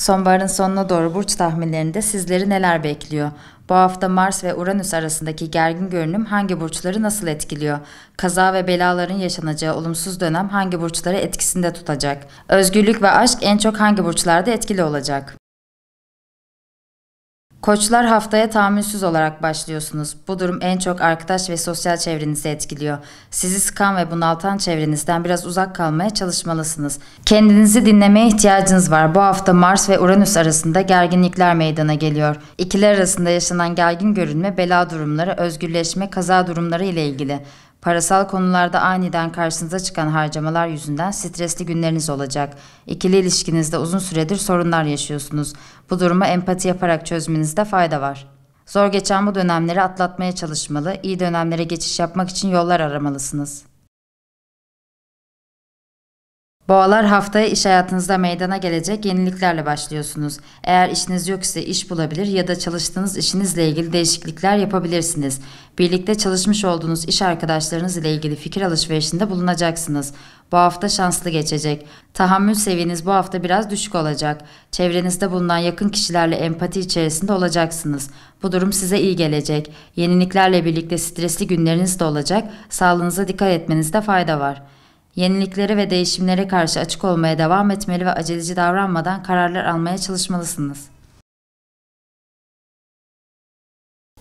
Sonbaharın sonuna doğru burç tahminlerinde sizleri neler bekliyor? Bu hafta Mars ve Uranüs arasındaki gergin görünüm hangi burçları nasıl etkiliyor? Kaza ve belaların yaşanacağı olumsuz dönem hangi burçları etkisinde tutacak? Özgürlük ve aşk en çok hangi burçlarda etkili olacak? Koçlar haftaya tahammülsüz olarak başlıyorsunuz. Bu durum en çok arkadaş ve sosyal çevrenizi etkiliyor. Sizi sıkan ve bunaltan çevrenizden biraz uzak kalmaya çalışmalısınız. Kendinizi dinlemeye ihtiyacınız var. Bu hafta Mars ve Uranüs arasında gerginlikler meydana geliyor. İkili arasında yaşanan gergin görünme bela durumları, özgürleşme, kaza durumları ile ilgili. Parasal konularda aniden karşınıza çıkan harcamalar yüzünden stresli günleriniz olacak. İkili ilişkinizde uzun süredir sorunlar yaşıyorsunuz. Bu duruma empati yaparak çözmenizde fayda var. Zor geçen bu dönemleri atlatmaya çalışmalı, iyi dönemlere geçiş yapmak için yollar aramalısınız. Boğalar haftaya iş hayatınızda meydana gelecek yeniliklerle başlıyorsunuz. Eğer işiniz yok ise iş bulabilir ya da çalıştığınız işinizle ilgili değişiklikler yapabilirsiniz. Birlikte çalışmış olduğunuz iş arkadaşlarınız ile ilgili fikir alışverişinde bulunacaksınız. Bu hafta şanslı geçecek. Tahammül seviyeniz bu hafta biraz düşük olacak. Çevrenizde bulunan yakın kişilerle empati içerisinde olacaksınız. Bu durum size iyi gelecek. Yeniliklerle birlikte stresli günleriniz de olacak. Sağlığınıza dikkat etmenizde fayda var.'' Yeniliklere ve değişimlere karşı açık olmaya devam etmeli ve aceleci davranmadan kararlar almaya çalışmalısınız.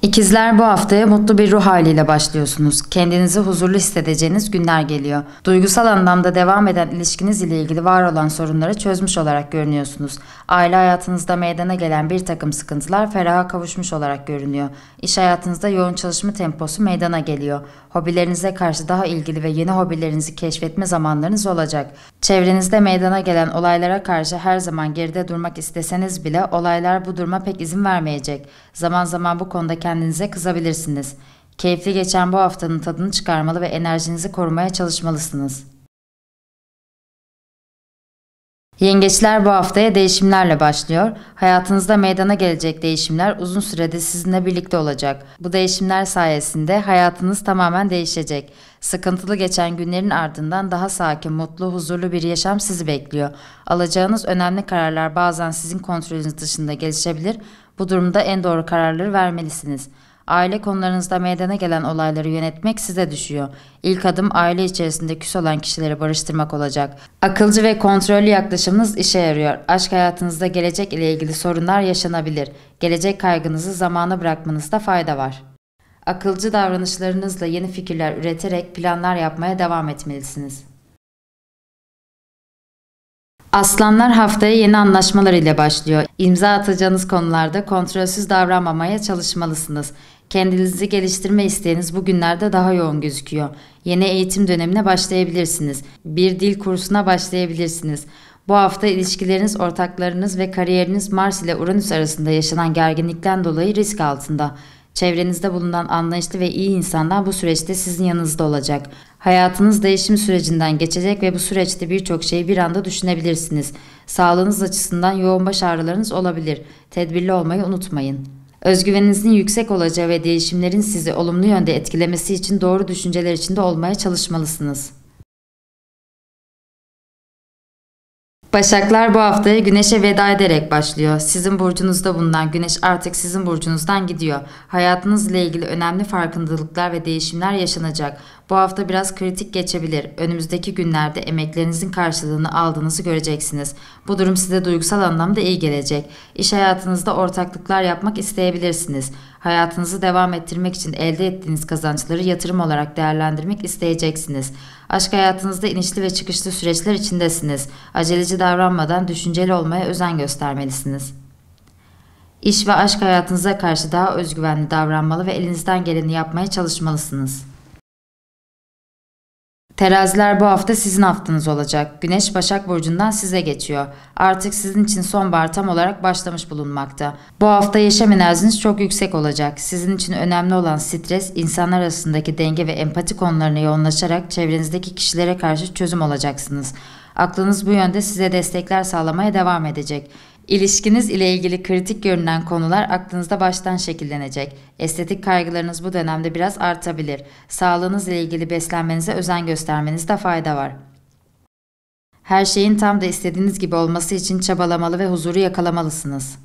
İkizler bu haftaya mutlu bir ruh haliyle başlıyorsunuz. Kendinizi huzurlu hissedeceğiniz günler geliyor. Duygusal anlamda devam eden ilişkiniz ile ilgili var olan sorunları çözmüş olarak görünüyorsunuz. Aile hayatınızda meydana gelen bir takım sıkıntılar feraha kavuşmuş olarak görünüyor. İş hayatınızda yoğun çalışma temposu meydana geliyor. Hobilerinize karşı daha ilgili ve yeni hobilerinizi keşfetme zamanlarınız olacak. Çevrenizde meydana gelen olaylara karşı her zaman geride durmak isteseniz bile olaylar bu duruma pek izin vermeyecek. Zaman zaman bu konuda kendinizi kendinize kızabilirsiniz. Keyifli geçen bu haftanın tadını çıkarmalı ve enerjinizi korumaya çalışmalısınız. Yengeçler bu haftaya değişimlerle başlıyor. Hayatınızda meydana gelecek değişimler uzun sürede sizinle birlikte olacak. Bu değişimler sayesinde hayatınız tamamen değişecek. Sıkıntılı geçen günlerin ardından daha sakin, mutlu, huzurlu bir yaşam sizi bekliyor. Alacağınız önemli kararlar bazen sizin kontrolünüz dışında gelişebilir. Bu durumda en doğru kararları vermelisiniz. Aile konularınızda meydana gelen olayları yönetmek size düşüyor. İlk adım aile içerisinde küs olan kişileri barıştırmak olacak. Akılcı ve kontrollü yaklaşımınız işe yarıyor. Aşk hayatınızda gelecek ile ilgili sorunlar yaşanabilir. Gelecek kaygınızı zamana bırakmanızda fayda var. Akılcı davranışlarınızla yeni fikirler üreterek planlar yapmaya devam etmelisiniz. Aslanlar haftaya yeni anlaşmalar ile başlıyor. İmza atacağınız konularda kontrolsüz davranmamaya çalışmalısınız. Kendinizi geliştirme isteğiniz bugünlerde daha yoğun gözüküyor. Yeni eğitim dönemine başlayabilirsiniz. Bir dil kursuna başlayabilirsiniz. Bu hafta ilişkileriniz, ortaklarınız ve kariyeriniz Mars ile Uranüs arasında yaşanan gerginlikten dolayı risk altında. Çevrenizde bulunan anlayışlı ve iyi insanlar bu süreçte sizin yanınızda olacak. Hayatınız değişim sürecinden geçecek ve bu süreçte birçok şeyi bir anda düşünebilirsiniz. Sağlığınız açısından yoğun baş ağrılarınız olabilir. Tedbirli olmayı unutmayın. Özgüveninizin yüksek olacağı ve değişimlerin sizi olumlu yönde etkilemesi için doğru düşünceler içinde olmaya çalışmalısınız. Başaklar bu haftaya güneşe veda ederek başlıyor. Sizin burcunuzda bundan güneş artık sizin burcunuzdan gidiyor. Hayatınızla ilgili önemli farkındalıklar ve değişimler yaşanacak. Bu hafta biraz kritik geçebilir. Önümüzdeki günlerde emeklerinizin karşılığını aldığınızı göreceksiniz. Bu durum size duygusal anlamda iyi gelecek. İş hayatınızda ortaklıklar yapmak isteyebilirsiniz. Hayatınızı devam ettirmek için elde ettiğiniz kazançları yatırım olarak değerlendirmek isteyeceksiniz. Aşk hayatınızda inişli ve çıkışlı süreçler içindesiniz. Aceleci davranmadan düşünceli olmaya özen göstermelisiniz. İş ve aşk hayatınıza karşı daha özgüvenli davranmalı ve elinizden geleni yapmaya çalışmalısınız. Teraziler bu hafta sizin haftanız olacak. Güneş Başak Burcu'ndan size geçiyor. Artık sizin için sonbahar tam olarak başlamış bulunmakta. Bu hafta yaşam enerjiniz çok yüksek olacak. Sizin için önemli olan stres, insanlar arasındaki denge ve empati konularına yoğunlaşarak çevrenizdeki kişilere karşı çözüm olacaksınız. Aklınız bu yönde size destekler sağlamaya devam edecek. İlişkiniz ile ilgili kritik görünen konular aklınızda baştan şekillenecek. Estetik kaygılarınız bu dönemde biraz artabilir. Sağlığınız ile ilgili beslenmenize özen göstermenizde fayda var. Her şeyin tam da istediğiniz gibi olması için çabalamalı ve huzuru yakalamalısınız.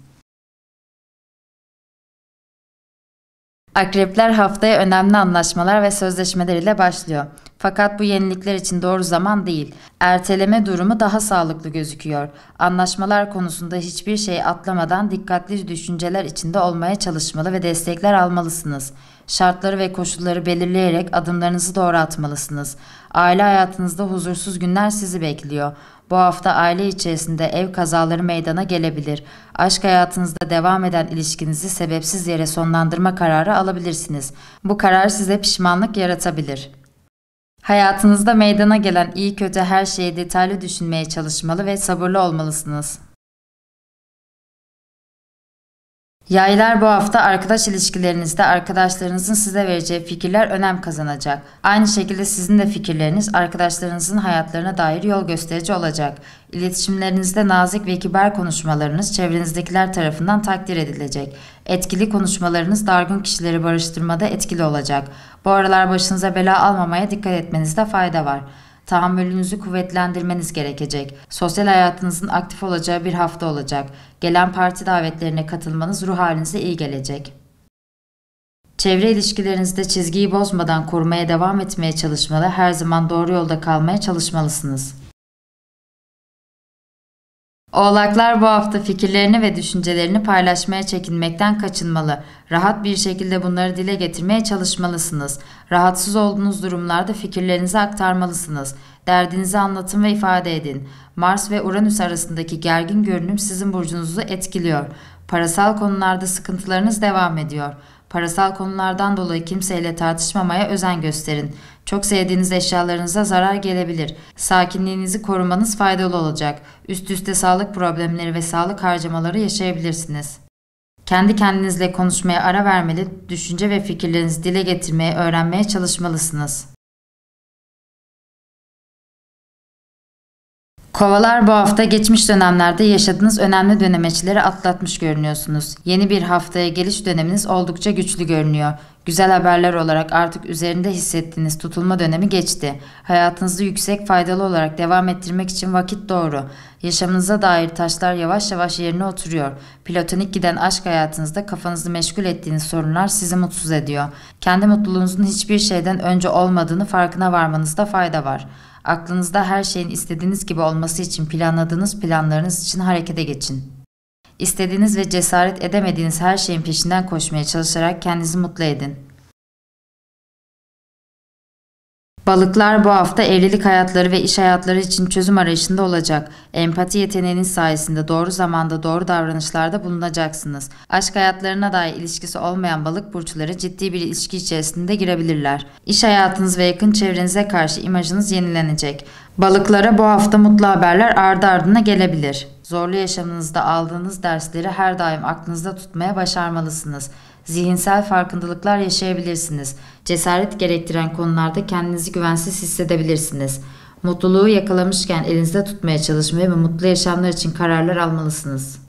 Akrepler haftaya önemli anlaşmalar ve sözleşmeler ile başlıyor. Fakat bu yenilikler için doğru zaman değil. Erteleme durumu daha sağlıklı gözüküyor. Anlaşmalar konusunda hiçbir şey atlamadan dikkatli düşünceler içinde olmaya çalışmalı ve destekler almalısınız. Şartları ve koşulları belirleyerek adımlarınızı doğru atmalısınız. Aile hayatınızda huzursuz günler sizi bekliyor. Bu hafta aile içerisinde ev kazaları meydana gelebilir. Aşk hayatınızda devam eden ilişkinizi sebepsiz yere sonlandırma kararı alabilirsiniz. Bu karar size pişmanlık yaratabilir. Hayatınızda meydana gelen iyi kötü her şeyi detaylı düşünmeye çalışmalı ve sabırlı olmalısınız. Yaylar bu hafta arkadaş ilişkilerinizde arkadaşlarınızın size vereceği fikirler önem kazanacak. Aynı şekilde sizin de fikirleriniz arkadaşlarınızın hayatlarına dair yol gösterici olacak. İletişimlerinizde nazik ve kibar konuşmalarınız çevrenizdekiler tarafından takdir edilecek. Etkili konuşmalarınız dargın kişileri barıştırmada etkili olacak. Bu aralar başınıza bela almamaya dikkat etmenizde fayda var. Tahammülünüzü kuvvetlendirmeniz gerekecek. Sosyal hayatınızın aktif olacağı bir hafta olacak. Gelen parti davetlerine katılmanız ruh halinize iyi gelecek. Çevre ilişkilerinizde çizgiyi bozmadan korumaya devam etmeye çalışmalı, her zaman doğru yolda kalmaya çalışmalısınız. Oğlaklar bu hafta fikirlerini ve düşüncelerini paylaşmaya çekinmekten kaçınmalı. Rahat bir şekilde bunları dile getirmeye çalışmalısınız. Rahatsız olduğunuz durumlarda fikirlerinizi aktarmalısınız. Derdinizi anlatın ve ifade edin. Mars ve Uranüs arasındaki gergin görünüm sizin burcunuzu etkiliyor. Parasal konularda sıkıntılarınız devam ediyor. Parasal konulardan dolayı kimseyle tartışmamaya özen gösterin. Çok sevdiğiniz eşyalarınıza zarar gelebilir. Sakinliğinizi korumanız faydalı olacak. Üst üste sağlık problemleri ve sağlık harcamaları yaşayabilirsiniz. Kendi kendinizle konuşmaya ara vermeli, düşünce ve fikirlerinizi dile getirmeye, öğrenmeye çalışmalısınız. Kovalar bu hafta geçmiş dönemlerde yaşadığınız önemli dönemeçleri atlatmış görünüyorsunuz. Yeni bir haftaya geliş döneminiz oldukça güçlü görünüyor. Güzel haberler olarak artık üzerinde hissettiğiniz tutulma dönemi geçti. Hayatınızı yüksek faydalı olarak devam ettirmek için vakit doğru. Yaşamınıza dair taşlar yavaş yavaş yerine oturuyor. Platonik giden aşk hayatınızda kafanızı meşgul ettiğiniz sorunlar sizi mutsuz ediyor. Kendi mutluluğunuzun hiçbir şeyden önce olmadığını farkına varmanızda fayda var. Aklınızda her şeyin istediğiniz gibi olması için planladığınız planlarınız için harekete geçin. İstediğiniz ve cesaret edemediğiniz her şeyin peşinden koşmaya çalışarak kendinizi mutlu edin. Balıklar bu hafta evlilik hayatları ve iş hayatları için çözüm arayışında olacak. Empati yeteneğiniz sayesinde doğru zamanda doğru davranışlarda bulunacaksınız. Aşk hayatlarına dair ilişkisi olmayan balık burçları ciddi bir ilişki içerisinde girebilirler. İş hayatınız ve yakın çevrenize karşı imajınız yenilenecek. Balıklara bu hafta mutlu haberler ardı ardına gelebilir. Zorlu yaşamınızda aldığınız dersleri her daim aklınızda tutmaya başarmalısınız zihinsel farkındalıklar yaşayabilirsiniz. Cesaret gerektiren konularda kendinizi güvensiz hissedebilirsiniz. Mutluluğu yakalamışken elinizde tutmaya çalışmayı ve mutlu yaşamlar için kararlar almalısınız.